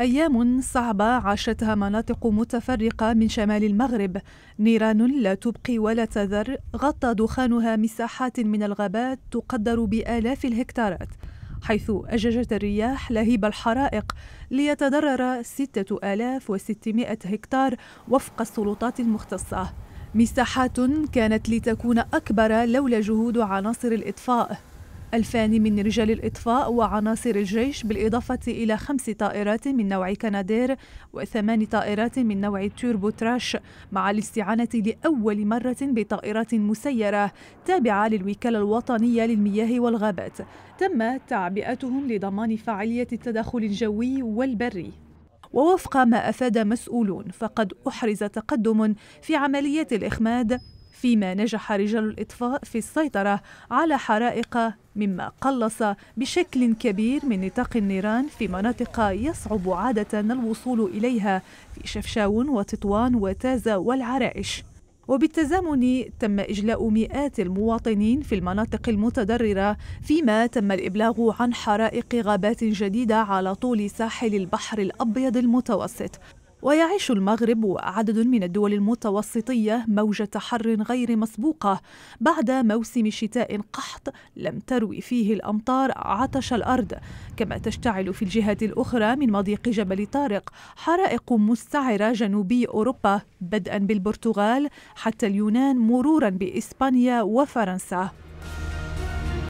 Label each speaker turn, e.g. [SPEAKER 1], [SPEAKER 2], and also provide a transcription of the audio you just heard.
[SPEAKER 1] أيام صعبة عاشتها مناطق متفرقة من شمال المغرب نيران لا تبقي ولا تذر غطى دخانها مساحات من الغابات تقدر بآلاف الهكتارات حيث أججت الرياح لهيب الحرائق ليتضرر ستة آلاف وستمائة هكتار وفق السلطات المختصة مساحات كانت لتكون أكبر لولا جهود عناصر الإطفاء الفان من رجال الإطفاء وعناصر الجيش بالإضافة إلى خمس طائرات من نوع كنادير وثمان طائرات من نوع توربو تراش مع الاستعانة لأول مرة بطائرات مسيرة تابعة للوكالة الوطنية للمياه والغابات تم تعبئتهم لضمان فعالية التدخل الجوي والبري ووفق ما أفاد مسؤولون فقد أحرز تقدم في عملية الإخماد فيما نجح رجال الإطفاء في السيطرة على حرائق مما قلص بشكل كبير من نطاق النيران في مناطق يصعب عادة الوصول إليها في شفشاون وتطوان وتازة والعرائش وبالتزامن تم إجلاء مئات المواطنين في المناطق المتضررة فيما تم الإبلاغ عن حرائق غابات جديدة على طول ساحل البحر الأبيض المتوسط ويعيش المغرب وعدد من الدول المتوسطية موجة حر غير مسبوقة بعد موسم شتاء قحط لم تروي فيه الأمطار عطش الأرض كما تشتعل في الجهة الأخرى من مضيق جبل طارق حرائق مستعرة جنوبي أوروبا بدءا بالبرتغال حتى اليونان مرورا بإسبانيا وفرنسا